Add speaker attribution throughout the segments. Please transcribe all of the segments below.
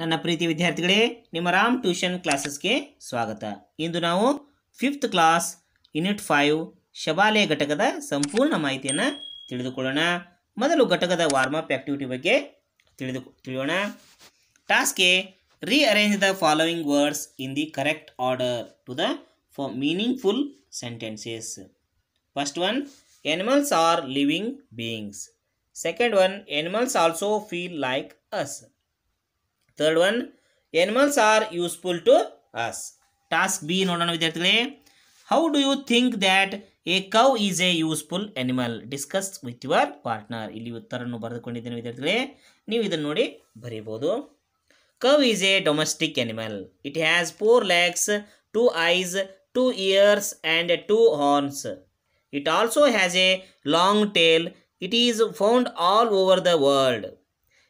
Speaker 1: ನನ್ನ ಪ್ರೀತಿ ವಿದ್ಯಾರ್ಥಿಗಳೇ ನಿಮ್ಮ ರಾಮ್ ಟ್ಯೂಷನ್ ಕ್ಲಾಸಸ್ಗೆ ಸ್ವಾಗತ ಇಂದು ನಾವು ಫಿಫ್ತ್ ಕ್ಲಾಸ್ ಯುನಿಟ್ ಫೈವ್ ಶಬಾಲಯ ಘಟಕದ ಸಂಪೂರ್ಣ ಮಾಹಿತಿಯನ್ನು ತಿಳಿದುಕೊಳ್ಳೋಣ ಮೊದಲು ಘಟಕದ ವಾರ್ಮಪ್ ಆ್ಯಕ್ಟಿವಿಟಿ ಬಗ್ಗೆ ತಿಳಿದು ತಿಳಿಯೋಣ task A rearrange the following words in the correct order to the for meaningful sentences first one animals are living beings second one animals also feel like us third one animals are useful to us task B ನೋಡೋಣ ವಿದ್ಯಾರ್ಥಿಗಳೇ how do you think that a cow is a useful animal discuss with your partner ಇಲ್ಲಿ ಉತ್ತರವನ್ನು ಬರೆದುಕೊಂಡಿದ್ದೇನೆ ವಿದ್ಯಾರ್ಥಿಗಳೇ ನೀವು ಇದನ್ನು ನೋಡಿ ಬರೀಬೋದು cow is a domestic animal it has four legs two eyes two ears and two horns it also has a long tail it is found all over the world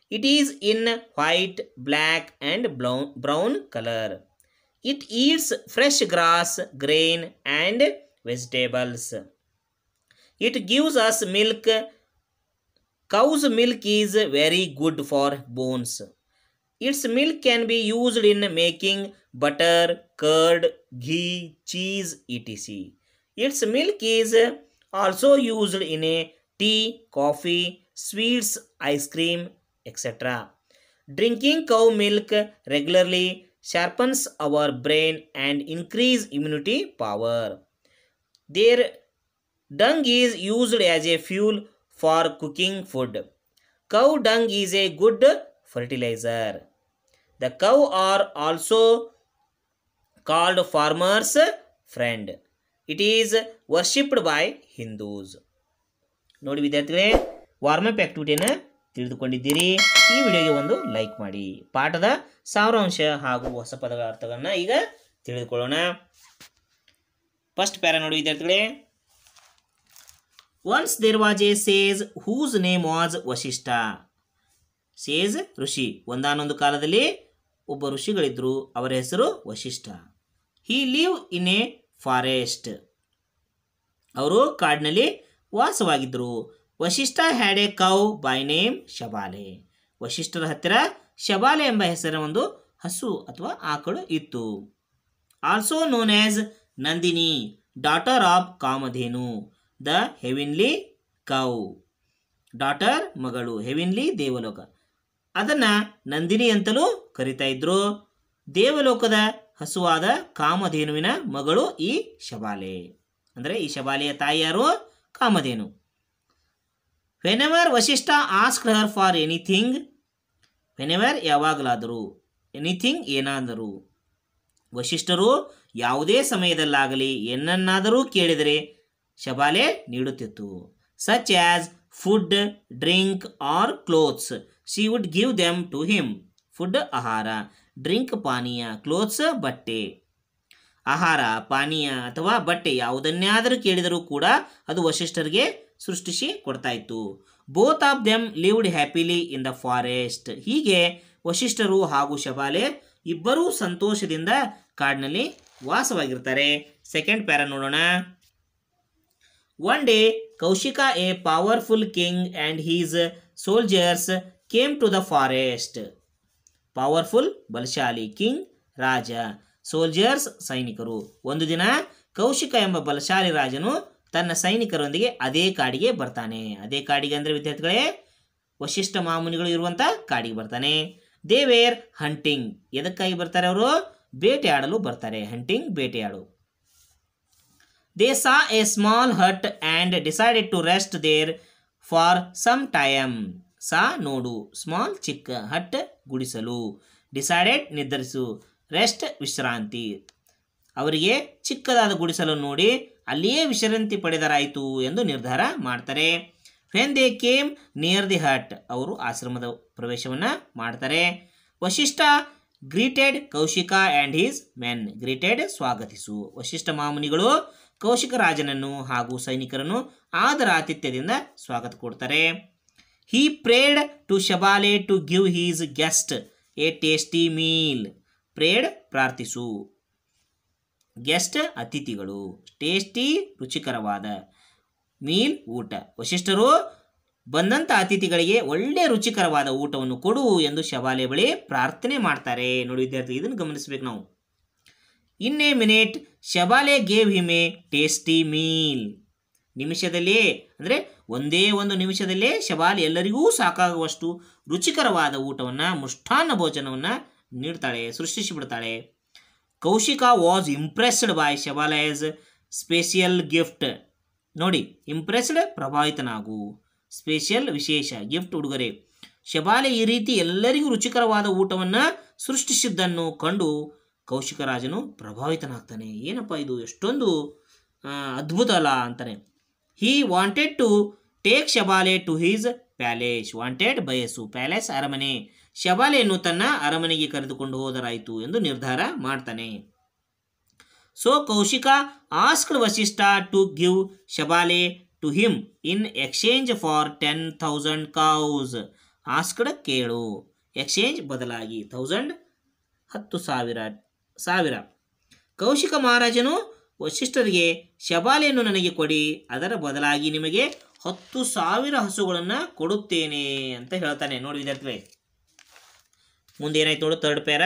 Speaker 1: It is in white, black and brown color. It eats fresh grass, grain and vegetables. It gives us milk. Cow's milk is very good for bones. Its milk can be used in making butter, curd, ghee, cheese, etc. Its milk is also used in tea, coffee, sweets, ice cream etc. Drinking cow milk regularly sharpens our brain and increase immunity power. Their dung is used as a fuel for cooking food. Cow dung is a good fertilizer. The cow are also called farmer's friend. It is worshipped by Hindus ನೋಡಿ ವಿದ್ಯಾರ್ಥಿಗಳೇ warm up ಆ್ಯಕ್ಟಿವಿಟಿಯನ್ನು ತಿಳಿದುಕೊಂಡಿದ್ದೀರಿ ಈ ವಿಡಿಯೋಗೆ ಒಂದು like ಮಾಡಿ ಪಾಠದ ಸಾರಾಂಶ ಹಾಗೂ ಹೊಸ ಪದಗಳ ಅರ್ಥವನ್ನು ಈಗ ತಿಳಿದುಕೊಳ್ಳೋಣ ಫಸ್ಟ್ ಪ್ಯಾರ ನೋಡಿ ವಿದ್ಯಾರ್ಥಿಗಳೇ once there was a sage whose name was Vasishtha sage ಋಷಿ ಒಂದಾನೊಂದು ಕಾಲದಲ್ಲಿ ಒಬ್ಬ ಋಷಿಗಳಿದ್ದರು ಅವರ ಹೆಸರು Vasishtha he live in a forest ಅವರು ಕಾಡಿನಲ್ಲಿ ವಾಸವಾಗಿದ್ದರು Vasishtha had a cow by name Shabale ವಶಿಷ್ಠರ ಹತ್ತಿರ ಶಬಾಲೆ ಎಂಬ ಹೆಸರ ಒಂದು ಹಸು ಅಥವಾ ಆಕಳು ಇತ್ತು also known as Nandini daughter of Kamadhenu the heavenly cow daughter ಮಗಳು ಹೆವಿನ್ಲಿ ದೇವಲೋಕ ಅದನ್ನು ನಂದಿನಿ ಅಂತಲೂ ಕರಿತಾ ಇದ್ರು ದೇವಲೋಕದ ಹಸುವಾದ ಕಾಮಧೇನುವಿನ ಮಗಳು ಈ ಶಬಾಲೆ ಅಂದರೆ ಈ ಶಬಾಲೆಯ ತಾಯಿ ಯಾರು Kamadhenu whenever Vasishtha ask her for anything whenever ಯಾವಾಗಲಾದರೂ ಎನಿಥಿಂಗ್ ಏನಾದರೂ ವಶಿಷ್ಠರು ಯಾವುದೇ ಸಮಯದಲ್ಲಾಗಲಿ ಏನನ್ನಾದರೂ ಕೇಳಿದರೆ ಶಬಾಲೆ ನೀಡುತ್ತಿತ್ತು such as food drink or clothes she would give them to him food ಆಹಾರ ಡ್ರಿಂಕ್ ಪಾನೀಯ ಕ್ಲೋತ್ಸ್ ಬಟ್ಟೆ ಆಹಾರ ಪಾನೀಯ ಅಥವಾ ಬಟ್ಟೆ ಯಾವುದನ್ನೇ ಆದರೂ ಕೇಳಿದರೂ ಕೂಡ ಅದು ವಶಿಷ್ಠರಿಗೆ ಸೃಷ್ಟಿಸಿ ಕೊಡ್ತಾ ಇತ್ತು both of them lived happily in the forest ಹೀಗೆ ವಶಿಷ್ಠರು ಹಾಗೂ ಶಬಾಲೆ ಇಬ್ಬರೂ ಸಂತೋಷದಿಂದ ಕಾಡಿನಲ್ಲಿ ವಾಸವಾಗಿರ್ತಾರೆ ಸೆಕೆಂಡ್ ಪ್ಯಾರ ನೋಡೋಣ one day Kaushika a powerful king and his soldiers came to the forest powerful ಬಲಶಾಲಿ ಕಿಂಗ್ ರಾಜ ಸೋಲ್ಜರ್ಸ್ ಸೈನಿಕರು ಒಂದು ದಿನ ಕೌಶಿಕ ಎಂಬ ಬಲಶಾಲಿ ರಾಜನು ತನ್ನ ಸೈನಿಕರೊಂದಿಗೆ ಅದೇ ಕಾಡಿಗೆ ಬರ್ತಾನೆ ಅದೇ ಕಾಡಿಗೆ ಅಂದರೆ ವಿದ್ಯಾರ್ಥಿಗಳೇ ವಶಿಷ್ಠ ಮಾಮುನಿಗಳು ಇರುವಂಥ ಕಾಡಿಗೆ ಬರ್ತಾನೆ ದೇವೇರ್ ಹಂಟಿಂಗ್ ಎದಕ್ಕಾಗಿ ಬರ್ತಾರೆ ಅವರು ಬೇಟೆಯಾಡಲು ಬರ್ತಾರೆ ಹಂಟಿಂಗ್ ಬೇಟೆಯಾಡು they saw a small hut and decided to rest there for some time saw ನೋಡು ಸ್ಮಾಲ್ ಚಿಕ್ಕ ಹಟ್ ಗುಡಿಸಲು ಡಿಸೈಡೆಡ್ ನಿರ್ಧರಿಸು ರೆಸ್ಟ್ ವಿಶ್ರಾಂತಿ ಅವರಿಗೆ ಚಿಕ್ಕದಾದ ಗುಡಿಸಲು ನೋಡಿ ಅಲ್ಲಿಯೇ ವಿಶ್ರಾಂತಿ ಪಡೆದರಾಯಿತು ಎಂದು ನಿರ್ಧಾರ ಮಾಡ್ತಾರೆ when they came near the hut ಅವರು ಆಶ್ರಮದ ಪ್ರವೇಶವನ್ನು ಮಾಡ್ತಾರೆ Vasishtha greeted Kaushika and his men greeted ಸ್ವಾಗತಿಸು ವಶಿಷ್ಠ ಮಾಮುನಿಗಳು ಕೌಶಿಕ ರಾಜನನ್ನು ಹಾಗೂ ಸೈನಿಕರನ್ನು ಆದರ ಆತಿಥ್ಯದಿಂದ ಸ್ವಾಗತ ಕೊಡ್ತಾರೆ he prayed to Shabale to give his guest a tasty meal prayed ಪ್ರಾರ್ಥಿಸು ಗೆಸ್ಟ್ ಅತಿಥಿಗಳು ಟೇಸ್ಟಿ ರುಚಿಕರವಾದ ಮೀಲ್ ಊಟ ವಶಿಷ್ಠರು ಬಂದಂಥ ಅತಿಥಿಗಳಿಗೆ ಒಳ್ಳೆ ರುಚಿಕರವಾದ ಊಟವನ್ನು ಕೊಡು ಎಂದು ಶಬಾಲೆ ಬಳಿ ಪ್ರಾರ್ಥನೆ ಮಾಡ್ತಾರೆ ನೋಡಿ ವಿದ್ಯಾರ್ಥಿ ಇದನ್ನು ಗಮನಿಸಬೇಕು ನಾವು in a minute Shabale gave him a tasty meal ನಿಮಿಷದಲ್ಲಿ ಅಂದರೆ ಒಂದೇ ಒಂದು ನಿಮಿಷದಲ್ಲೇ ಶಬಾಲೆ ಎಲ್ಲರಿಗೂ ಸಾಕಾಗುವಷ್ಟು ರುಚಿಕರವಾದ ಊಟವನ್ನು ಮುಷ್ಠಾನ್ನ ಭೋಜನವನ್ನು ನೀಡ್ತಾಳೆ ಸೃಷ್ಟಿಸಿಬಿಡ್ತಾಳೆ Kaushika was impressed by Shabala's special gift ನೋಡಿ ಇಂಪ್ರೆಸ್ಡ್ ಪ್ರಭಾವಿತನಾಗು ಸ್ಪೆಷಲ್ ವಿಶೇಷ ಗಿಫ್ಟ್ ಉಡುಗೊರೆ ಶಬಾಲೆ ಈ ರೀತಿ ಎಲ್ಲರಿಗೂ ರುಚಿಕರವಾದ ಊಟವನ್ನು ಸೃಷ್ಟಿಸಿದ್ದನ್ನು ಕಂಡು ಕೌಶಿಕ ರಾಜನು ಪ್ರಭಾವಿತನಾಗ್ತಾನೆ ಏನಪ್ಪ ಇದು ಎಷ್ಟೊಂದು ಅದ್ಭುತ ಅಲ್ಲ ಅಂತಾನೆ he wanted to take Shabale to his palace wanted ಬಯಸು ಪ್ಯಾಲೇಸ್ ಅರಮನೆ ಶಬಾಲೆಯನ್ನು ತನ್ನ ಅರಮನೆಗೆ ಕರೆದುಕೊಂಡು ಹೋದರಾಯಿತು ಎಂದು ನಿರ್ಧಾರ ಮಾಡ್ತಾನೆ so Kaushika asked Vasishtha to give Shabale to him in exchange for ten thousand cows asked ಕೇಳು ಎಕ್ಸ್ಚೇಂಜ್ ಬದಲಾಗಿ ಥೌಸಂಡ್ ಹತ್ತು ಸಾವಿರ ಸಾವಿರ ಕೌಶಿಕ ಮಹಾರಾಜನು ವಶಿಷ್ಠರಿಗೆ ಶಬಾಲೆಯನ್ನು ನನಗೆ ಕೊಡಿ ಅದರ ಬದಲಾಗಿ ನಿಮಗೆ ಹತ್ತು ಸಾವಿರ ಹಸುಗಳನ್ನು ಕೊಡುತ್ತೇನೆ ಅಂತ ಹೇಳ್ತಾನೆ ನೋಡಿ ವಿದ್ಯಾರ್ಥಿಗಳೇ ಮುಂದೆ ಏನಾಯ್ತು ನೋಡು third para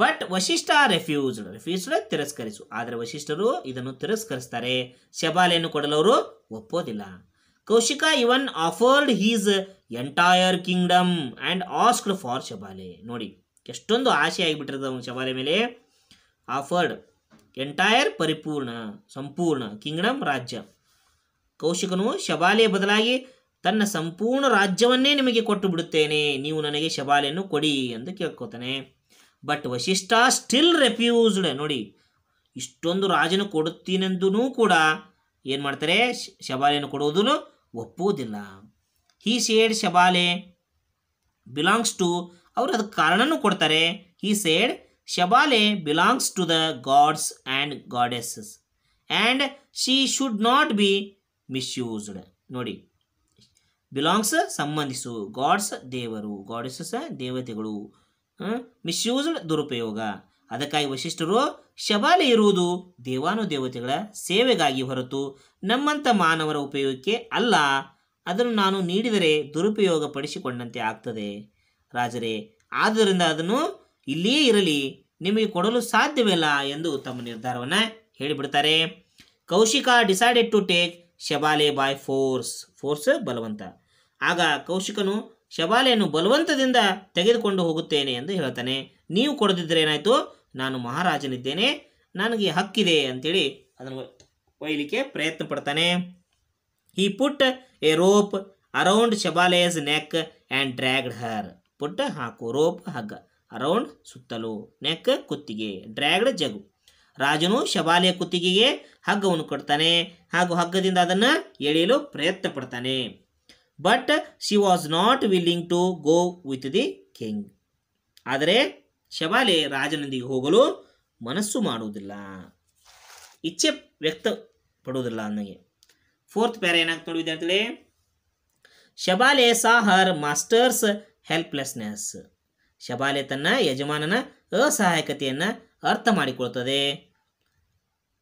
Speaker 1: but Vasishtha refuse refused ತಿರಸ್ಕರಿಸು ಆದರೆ ವಶಿಷ್ಠರು ಇದನ್ನು ತಿರಸ್ಕರಿಸ್ತಾರೆ ಶಬಾಲೆಯನ್ನು ಕೊಡಲು ಅವರು ಒಪ್ಪೋದಿಲ್ಲ Kaushika even offered his entire kingdom and asked for Shabale ನೋಡಿ ಎಷ್ಟೊಂದು ಆಸೆ ಆಗಿಬಿಟ್ಟಿರೋದು ಅವನು ಶಬಾಲೆ ಮೇಲೆ ಆಫರ್ಡ್ ಎಂಟೈರ್ ಪರಿಪೂರ್ಣ ಸಂಪೂರ್ಣ ಕಿಂಗ್ಡಮ್ ರಾಜ್ಯ ಕೌಶಿಕನು ಶಬಾಲೆಯ ಬದಲಾಗಿ ತನ್ನ ಸಂಪೂರ್ಣ ರಾಜ್ಯವನ್ನೇ ನಿಮಗೆ ಕೊಟ್ಟು ಬಿಡುತ್ತೇನೆ ನೀವು ನನಗೆ ಶಬಾಲೆಯನ್ನು ಕೊಡಿ ಎಂದು ಕೇಳ್ಕೊತಾನೆ ಬಟ್ ವಶಿಷ್ಠ ಸ್ಟಿಲ್ ರೆಫ್ಯೂಸ್ಡ್ ನೋಡಿ ಇಷ್ಟೊಂದು ರಾಜನು ಕೊಡುತ್ತೀನೆಂದೂ ಕೂಡ ಏನು ಮಾಡ್ತಾರೆ ಶಬಾಲೆಯನ್ನು ಕೊಡುವುದನ್ನು ಒಪ್ಪುವುದಿಲ್ಲ he said Shabale belongs to ಅವರು ಅದಕ್ಕೆ ಕಾರಣನೂ ಕೊಡ್ತಾರೆ he said Shabale belongs to the gods and goddesses and she should not be misused ನೋಡಿ ಬಿಲಾಂಗ್ಸ್ ಸಂಬಂಧಿಸು ಗಾಡ್ಸ್ ದೇವರು ಗಾಡೆಸಸ್ ದೇವತೆಗಳು ಮಿಸ್ಯೂಸ್ಡ್ ದುರುಪಯೋಗ ಅದಕ್ಕಾಗಿ ವಶಿಷ್ಠರು ಶಬಾಲೆ ಇರುವುದು ದೇವಾನು ದೇವತೆಗಳ ಸೇವೆಗಾಗಿ ಹೊರತು ನಮ್ಮಂಥ ಮಾನವರ ಉಪಯೋಗಕ್ಕೆ ಅಲ್ಲ ಅದನ್ನು ನಾನು ನೀಡಿದರೆ ದುರುಪಯೋಗ ಪಡಿಸಿಕೊಂಡಂತೆ ಆಗ್ತದೆ ರಾಜರೇ ಆದ್ದರಿಂದ ಅದನ್ನು ಇಲ್ಲಿಯೇ ಇರಲಿ ನಿಮಗೆ ಕೊಡಲು ಸಾಧ್ಯವಿಲ್ಲ ಎಂದು ತಮ್ಮ ನಿರ್ಧಾರವನ್ನು ಹೇಳಿಬಿಡ್ತಾರೆ Kaushika decided to take Shabale by force force ಬಲವಂತ ಆಗ ಕೌಶಿಕನು ಶಬಾಲೆಯನ್ನು ಬಲವಂತದಿಂದ ತೆಗೆದುಕೊಂಡು ಹೋಗುತ್ತೇನೆ ಎಂದು ಹೇಳ್ತಾನೆ ನೀವು ಕೊಡದಿದ್ದರೆ ಏನಾಯಿತು ನಾನು ಮಹಾರಾಜನಿದ್ದೇನೆ ನನಗೆ ಹಕ್ಕಿದೆ ಅಂತೇಳಿ ಅದನ್ನು ಒಯ್ಯಲಿಕ್ಕೆ ಪ್ರಯತ್ನ ಪಡ್ತಾನೆ he put a rope around his neck and dragged her put ಹಾಕು ರೋಪ್ ಹಗ್ಗ ಅರೌಂಡ್ ಸುತ್ತಲು ನೆಕ್ ಕುತ್ತಿಗೆ ಡ್ರ್ಯಾಗ್ಡ್ ಜಗು ರಾಜನು ಶಬಾಲೆಯ ಕುತ್ತಿಗೆಗೆ ಹಗ್ಗವನ್ನು ಕೊಡ್ತಾನೆ ಹಾಗೂ ಹಗ್ಗದಿಂದ ಅದನ್ನು ಎಳೆಯಲು ಪ್ರಯತ್ನ ಪಡ್ತಾನೆ but she was not willing to go with the king ಆದರೆ ಶಬಾಲೆ ರಾಜನೊಂದಿಗೆ ಹೋಗಲು ಮನಸ್ಸು ಮಾಡುವುದಿಲ್ಲ ಇಚ್ಛೆ ವ್ಯಕ್ತ ಪಡುವುದಿಲ್ಲ ನನಗೆ ಫೋರ್ತ್ ಪ್ಯಾರ ಏನಾಗ್ತಾ ನೋಡಿ ವಿದ್ಯಾರ್ಥಿಗಳೇ ಶಬಾಲೆ ಸಾ ಹರ್ ಮಾಸ್ಟರ್ಸ್ ಹೆಲ್ಪ್ಲೆಸ್ನೆಸ್ ಶಬಾಲೆ ತನ್ನ ಯಜಮಾನನ ಅಸಹಾಯಕತೆಯನ್ನು ಅರ್ಥ ಮಾಡಿಕೊಳ್ತದೆ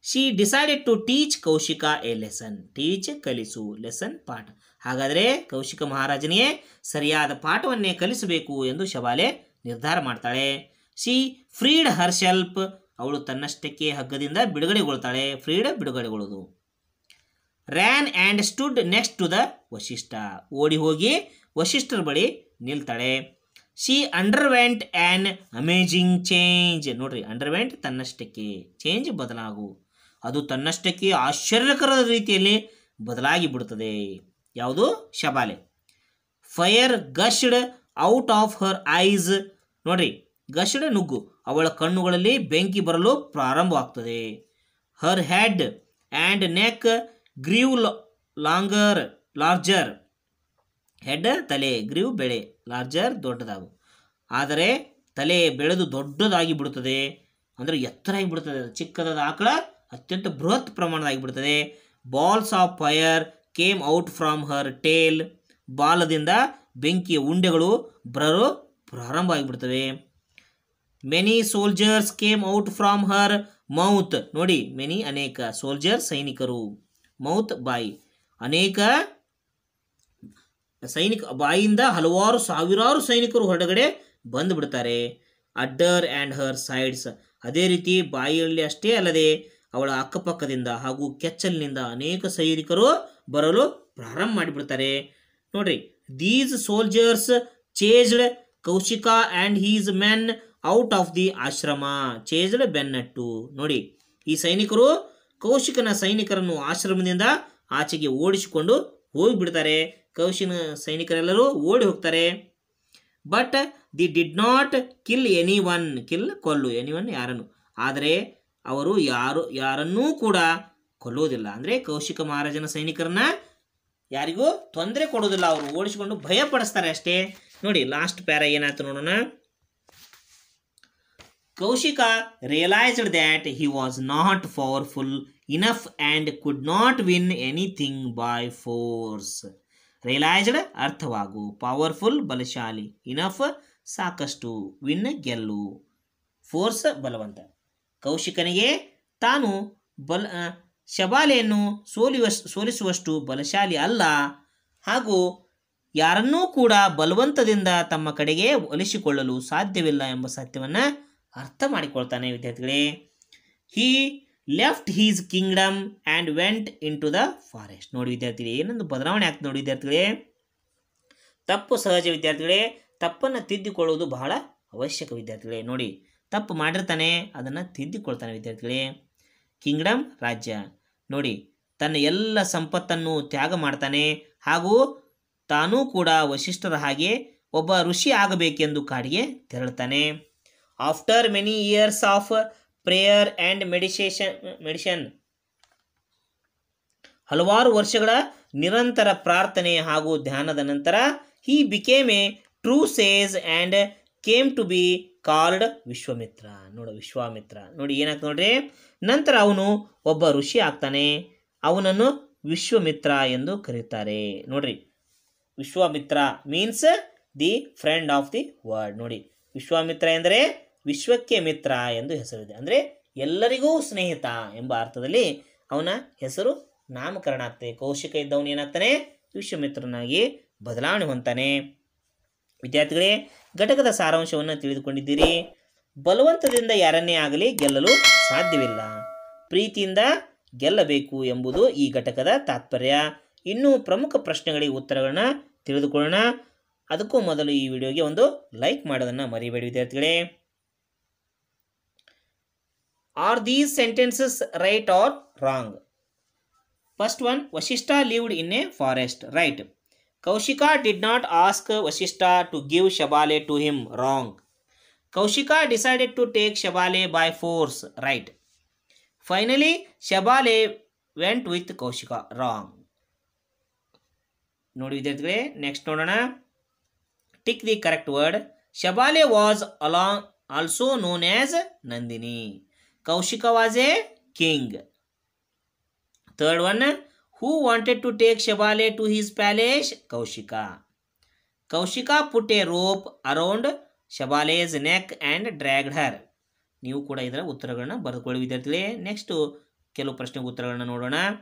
Speaker 1: she decided to teach Kaushika a lesson teach ಕಲಿಸು ಲೆಸನ್ ಪಾಠ ಹಾಗಾದರೆ ಕೌಶಿಕ ಮಹಾರಾಜನಿಗೆ ಸರಿಯಾದ ಪಾಠವನ್ನೇ ಕಲಿಸಬೇಕು ಎಂದು ಶಬಾಲೆ ನಿರ್ಧಾರ ಮಾಡ್ತಾಳೆ ಸಿ ಫ್ರೀಡ್ ಹರ್ಷೆಲ್ಪ್ ಅವಳು ತನ್ನಷ್ಟಕ್ಕೆ ಹಗ್ಗದಿಂದ ಬಿಡುಗಡೆಗೊಳ್ತಾಳೆ ಫ್ರೀಡ್ ಬಿಡುಗಡೆಗೊಳ್ಳೋದು ran and stood next to the Vasishtha ಓಡಿ ಹೋಗಿ ವಶಿಷ್ಠರ ಬಳಿ ನಿಲ್ತಾಳೆ she underwent an amazing change ನೋಡ್ರಿ ಅಂಡರ್ವೆಂಟ್ ತನ್ನಷ್ಟಕ್ಕೆ ಚೇಂಜ್ ಬದಲಾಗು ಅದು ತನ್ನಷ್ಟಕ್ಕೆ ಆಶ್ಚರ್ಯಕರ ರೀತಿಯಲ್ಲಿ ಬದಲಾಗಿ ಬಿಡುತ್ತದೆ ಯಾವುದು Shabale fire gushed out of her eyes ನೋಡ್ರಿ ಗಶ್ಡ್ ನುಗ್ಗು ಅವಳ ಕಣ್ಣುಗಳಲ್ಲಿ ಬೆಂಕಿ ಬರಲು ಪ್ರಾರಂಭವಾಗ್ತದೆ her head and neck grew longer larger head ತಲೆ ಗ್ರೀವ್ ಬೆಳೆ ಲಾರ್ಜರ್ ದೊಡ್ಡದಾಗು ಆದರೆ ತಲೆ ಬೆಳೆದು ದೊಡ್ಡದಾಗಿ ಬಿಡುತ್ತದೆ ಅಂದರೆ ಎತ್ತರ ಆಗಿಬಿಡುತ್ತದೆ ಚಿಕ್ಕದಾದ ಆಕಳ ಅತ್ಯಂತ ಬೃಹತ್ ಪ್ರಮಾಣದಾಗಿ ಬಿಡುತ್ತದೆ balls of fire came out from her tail ಬಾಲದಿಂದ ಬೆಂಕಿಯ ಉಂಡೆಗಳು ಬರಲು ಪ್ರಾರಂಭ ಆಗಿಬಿಡ್ತವೆ many soldiers came out from her mouth ನೋಡಿ ಮೆನಿ ಅನೇಕ ಸೋಲ್ಜರ್ ಸೈನಿಕರು ಮೌತ್ ಬಾಯಿ ಅನೇಕ ಸೈನಿಕ ಬಾಯಿಯಿಂದ ಹಲವಾರು ಸಾವಿರಾರು ಸೈನಿಕರು ಹೊರಗಡೆ ಬಂದು ಬಿಡ್ತಾರೆ ಅಡ್ಡರ್ ಆ್ಯಂಡ್ ಹರ್ ಸೈಡ್ಸ್ ಅದೇ ರೀತಿ ಬಾಯಿಯಲ್ಲಿ ಅಷ್ಟೇ ಅಲ್ಲದೆ ಅವಳ ಅಕ್ಕಪಕ್ಕದಿಂದ ಹಾಗೂ ಕೆಚ್ಚಲಿನಿಂದ ಅನೇಕ ಸೈನಿಕರು ಬರಲು ಪ್ರಾರಂಭ ಮಾಡಿಬಿಡ್ತಾರೆ ನೋಡ್ರಿ these soldiers chased Kaushika and his men out of the ashram chased ಬೆನ್ನಟ್ಟು ನೋಡಿ ಈ ಸೈನಿಕರು ಕೌಶಿಕನ ಸೈನಿಕರನ್ನು ಆಶ್ರಮದಿಂದ ಆಚೆಗೆ ಓಡಿಸಿಕೊಂಡು ಹೋಗಿಬಿಡ್ತಾರೆ ಕೌಶಿಕ ಸೈನಿಕರೆಲ್ಲರೂ ಓಡಿ ಹೋಗ್ತಾರೆ but they did not kill any one kill ಕೊಲ್ಲು ಎನಿ ಒನ್ ಯಾರನ್ನು ಆದರೆ ಅವರು ಯಾರು ಯಾರನ್ನೂ ಕೂಡ ಕೊಲ್ಲುವುದಿಲ್ಲ ಅಂದರೆ ಕೌಶಿಕ ಮಹಾರಾಜನ ಸೈನಿಕರನ್ನ ಯಾರಿಗೂ ತೊಂದರೆ ಕೊಡೋದಿಲ್ಲ ಅವರು ಓಡಿಸಿಕೊಂಡು ಭಯಪಡಿಸ್ತಾರೆ ಅಷ್ಟೇ ನೋಡಿ ಲಾಸ್ಟ್ ಪ್ಯಾರ ಏನಾಯ್ತು ನೋಡೋಣ Kaushika realised that he was not powerful enough and could not win anything by force realised ಅರ್ಥವಾಗು ಪವರ್ಫುಲ್ ಬಲಶಾಲಿ ಇನಫ್ ಸಾಕಷ್ಟು ವಿನ್ ಗೆಲ್ಲು ಫೋರ್ಸ್ ಬಲವಂತ ಕೌಶಿಕನಿಗೆ ತಾನು ಬಲ ಶಬಾಲೆಯನ್ನು ಸೋಲಿವ ಸೋಲಿಸುವಷ್ಟು ಬಲಶಾಲಿ ಅಲ್ಲ ಹಾಗೂ ಯಾರನ್ನೂ ಕೂಡ ಬಲವಂತದಿಂದ ತಮ್ಮ ಕಡೆಗೆ ಒಲಿಸಿಕೊಳ್ಳಲು ಸಾಧ್ಯವಿಲ್ಲ ಎಂಬ ಸತ್ಯವನ್ನು ಅರ್ಥ ಮಾಡಿಕೊಳ್ತಾನೆ ವಿದ್ಯಾರ್ಥಿಗಳೇ he left his kingdom and went into the forest ನೋಡಿ ವಿದ್ಯಾರ್ಥಿಗಳೇ ಏನೊಂದು ಬದಲಾವಣೆ ಆಗ್ತದೆ ನೋಡಿ ವಿದ್ಯಾರ್ಥಿಗಳೇ ತಪ್ಪು ಸಹಜ ವಿದ್ಯಾರ್ಥಿಗಳೇ ತಪ್ಪನ್ನು ತಿದ್ದಿಕೊಳ್ಳುವುದು ಬಹಳ ಅವಶ್ಯಕ ವಿದ್ಯಾರ್ಥಿಗಳೇ ನೋಡಿ ತಪ್ಪು ಮಾಡಿರ್ತಾನೆ ಅದನ್ನು ತಿದ್ದಿಕೊಳ್ತಾನೆ ವಿದ್ಯಾರ್ಥಿಗಳೇ ಕಿಂಗ್ಡಮ್ ರಾಜ್ಯ ನೋಡಿ ತನ್ನ ಎಲ್ಲ ಸಂಪತ್ತನ್ನು ತ್ಯಾಗ ಮಾಡ್ತಾನೆ ಹಾಗೂ ತಾನೂ ಕೂಡ ವಶಿಷ್ಠರ ಹಾಗೆ ಒಬ್ಬ ಋಷಿ ಆಗಬೇಕೆಂದು ಕಾಡಿಗೆ ತೆರಳುತ್ತಾನೆ after many years of prayer and meditation meditation ಹಲವಾರು ವರ್ಷಗಳ ನಿರಂತರ ಪ್ರಾರ್ಥನೆ ಹಾಗೂ ಧ್ಯಾನದ ನಂತರ he became a true sage and came to be called Vishwamitra ನೋಡು ವಿಶ್ವಾಮಿತ್ರ ನೋಡಿ ಏನಾಗ್ತದೆ ನೋಡ್ರಿ ನಂತರ ಅವನು ಒಬ್ಬ ಋಷಿ ಆಗ್ತಾನೆ ಅವನನ್ನು ವಿಶ್ವಮಿತ್ರ ಎಂದು ಕರೀತಾರೆ ನೋಡ್ರಿ Vishwamitra means the friend of the world ನೋಡಿ ವಿಶ್ವಾಮಿತ್ರ ಎಂದರೆ ವಿಶ್ವಕ್ಕೆ ಮಿತ್ರ ಎಂದು ಹೆಸರಿದೆ ಅಂದರೆ ಎಲ್ಲರಿಗೂ ಸ್ನೇಹಿತ ಎಂಬ ಅರ್ಥದಲ್ಲಿ ಅವನ ಹೆಸರು ನಾಮಕರಣ ಆಗ್ತದೆ ಕೌಶಿಕ ಇದ್ದವನು ಏನಾಗ್ತಾನೆ ವಿಶ್ವಮಿತ್ರನಾಗಿ ಬದಲಾವಣೆ ಹೊಂತಾನೆ ವಿದ್ಯಾರ್ಥಿಗಳೇ ಘಟಕದ ಸಾರಾಂಶವನ್ನು ತಿಳಿದುಕೊಂಡಿದ್ದೀರಿ ಬಲವಂತದಿಂದ ಯಾರನ್ನೇ ಆಗಲಿ ಗೆಲ್ಲಲು ಸಾಧ್ಯವಿಲ್ಲ ಪ್ರೀತಿಯಿಂದ ಗೆಲ್ಲಬೇಕು ಎಂಬುದು ಈ ಘಟಕದ ತಾತ್ಪರ್ಯ ಇನ್ನೂ ಪ್ರಮುಖ ಪ್ರಶ್ನೆಗಳಿಗೆ ಉತ್ತರಗಳನ್ನ ತಿಳಿದುಕೊಳ್ಳೋಣ ಅದಕ್ಕೂ ಮೊದಲು ಈ ವಿಡಿಯೋಗೆ ಒಂದು ಲೈಕ್ ಮಾಡೋದನ್ನು ಮರಿಬೇಡಿ ವಿದ್ಯಾರ್ಥಿಗಳೇ are these sentences right or wrong first one Vasishtha lived in a forest right Kaushika did not ask Vasishta to give Shabale to him, wrong. Kaushika decided to take Shabale by force, right. Finally, Shabale went with Kaushika, wrong. ನೋಡಿ ವಿದ್ಯಾರ್ಥಿಗಳೇ next ನೋಡೋಣ tick the correct word Shabale was along also known as Nandini Kaushika was a king third one who wanted to take Shabale to his palace? Kaushika. Kaushika put a rope around Shabale's neck and dragged her. New Kuda either Uttaragana, Barthkoli Vidatle. Next to Keloprasna Uttaragana Nodana.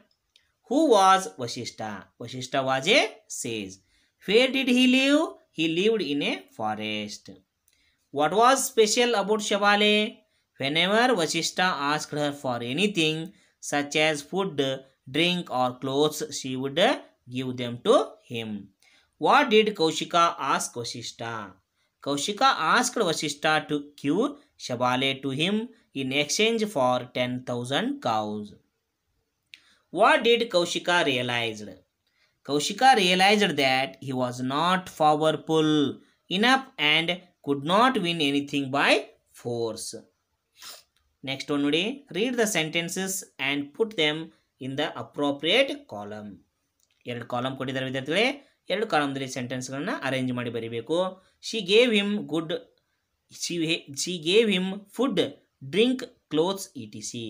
Speaker 1: Who was Vashista? Vashista was a says. Where did he live? He lived in a forest. What was special about Shabale? Whenever Vashista asked her for anything, such as food, drink or clothes, she would uh, give them to him. What did Kaushika ask Vasishta? Kaushika asked Vasishta to give Shabale to him in exchange for 10,000 cows. What did Kaushika realize? Kaushika realized that he was not powerful enough and could not win anything by force. Next one, read the sentences and put them in the appropriate column ಎರಡು column ಕೊಟ್ಟಿದ್ದಾರೆ ವಿದ್ಯಾರ್ಥಿಗಳೇ ಎರಡು ಕಾಲಮ್ದಲ್ಲಿ ಸೆಂಟೆನ್ಸ್ಗಳನ್ನು arrange ಮಾಡಿ ಬರೀಬೇಕು she gave him good she she gave him food drink clothes E T C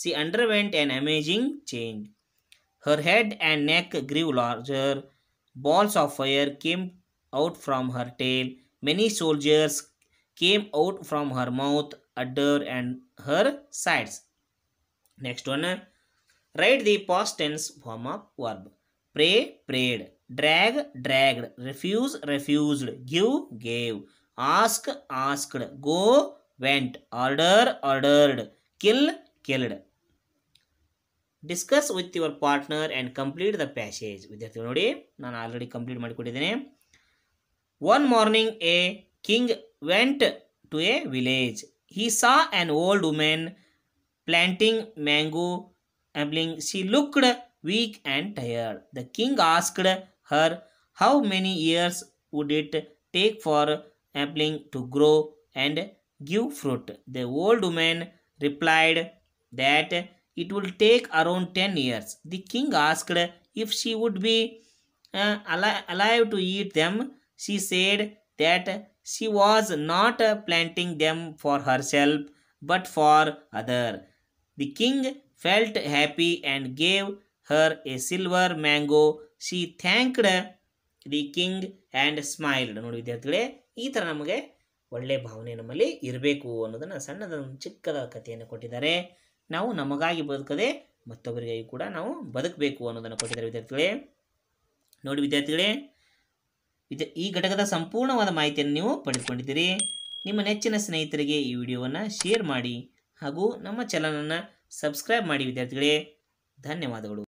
Speaker 1: C underwent an amazing change her head and neck grew larger balls of fire came out from her tail many soldiers came out from her mouth udder and her sides next one write the past tense form of verb pray prayed drag dragged refuse refused give gave ask asked go went order ordered kill killed discuss with your partner and complete the passage ವಿದ್ಯಾರ್ಥಿಗಳು ನೋಡಿ ನಾನು already complete ಮಾಡಿಕೊಟ್ಟಿದ್ದೇನೆ one morning a king went to a village he saw an old women planting mango Ambling, she looked weak and tired. The king asked her how many years would it take for Ambling to grow and give fruit. The old woman replied that it will take around 10 years. The king asked if she would be uh, alive to eat them. She said that she was not planting them for herself but for other. The king felt happy and gave her a silver mango. She thanked the king and smiled ನೋಡಿ ವಿದ್ಯಾರ್ಥಿಗಳೇ ಈ ಥರ ನಮಗೆ ಒಳ್ಳೆ ಭಾವನೆ ನಮ್ಮಲ್ಲಿ ಇರಬೇಕು ಅನ್ನೋದನ್ನು ಸಣ್ಣದ ಚಿಕ್ಕದ ಕಥೆಯನ್ನು ಕೊಟ್ಟಿದ್ದಾರೆ ನಾವು ನಮಗಾಗಿ ಬದುಕದೆ ಮತ್ತೊಬ್ಬರಿಗಾಗಿ ಕೂಡ ನಾವು ಬದುಕಬೇಕು ಅನ್ನೋದನ್ನು ಕೊಟ್ಟಿದ್ದಾರೆ ವಿದ್ಯಾರ್ಥಿಗಳೇ ನೋಡಿ ವಿದ್ಯಾರ್ಥಿಗಳೇ ವಿದ್ಯಾ ಈ ಘಟಕದ ಸಂಪೂರ್ಣವಾದ ಮಾಹಿತಿಯನ್ನು ನೀವು ಪಡೆದುಕೊಂಡಿದ್ದೀರಿ ನಿಮ್ಮ ನೆಚ್ಚಿನ ಸ್ನೇಹಿತರಿಗೆ ಈ ವಿಡಿಯೋವನ್ನು ಶೇರ್ ಮಾಡಿ ಹಾಗೂ ನಮ್ಮ ಚಾನಲನ್ನು ಸಬ್ಸ್ಕ್ರೈಬ್ ಮಾಡಿ ವಿದ್ಯಾರ್ಥಿಗಳೇ ಧನ್ಯವಾದಗಳು